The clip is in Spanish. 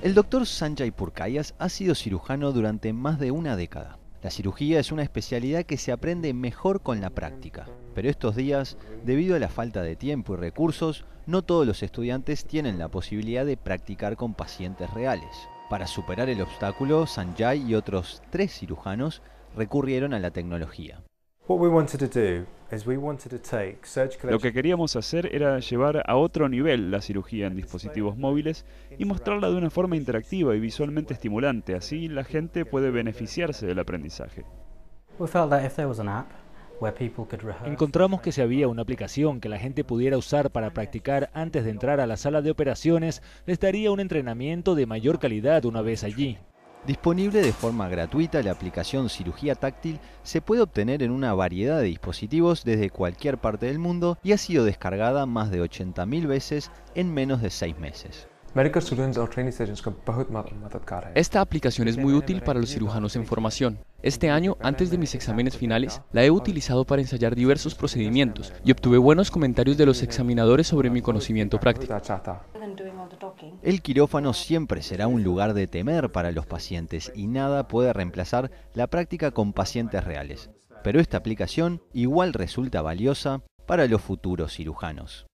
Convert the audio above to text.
El doctor Sanjay Purkayas ha sido cirujano durante más de una década. La cirugía es una especialidad que se aprende mejor con la práctica, pero estos días, debido a la falta de tiempo y recursos, no todos los estudiantes tienen la posibilidad de practicar con pacientes reales. Para superar el obstáculo, Sanjay y otros tres cirujanos recurrieron a la tecnología. Lo que queríamos hacer era llevar a otro nivel la cirugía en dispositivos móviles y mostrarla de una forma interactiva y visualmente estimulante, así la gente puede beneficiarse del aprendizaje. Encontramos que si había una aplicación que la gente pudiera usar para practicar antes de entrar a la sala de operaciones, les daría un entrenamiento de mayor calidad una vez allí. Disponible de forma gratuita, la aplicación Cirugía Táctil se puede obtener en una variedad de dispositivos desde cualquier parte del mundo y ha sido descargada más de 80.000 veces en menos de 6 meses. Esta aplicación es muy útil para los cirujanos en formación. Este año, antes de mis exámenes finales, la he utilizado para ensayar diversos procedimientos y obtuve buenos comentarios de los examinadores sobre mi conocimiento práctico. El quirófano siempre será un lugar de temer para los pacientes y nada puede reemplazar la práctica con pacientes reales. Pero esta aplicación igual resulta valiosa para los futuros cirujanos.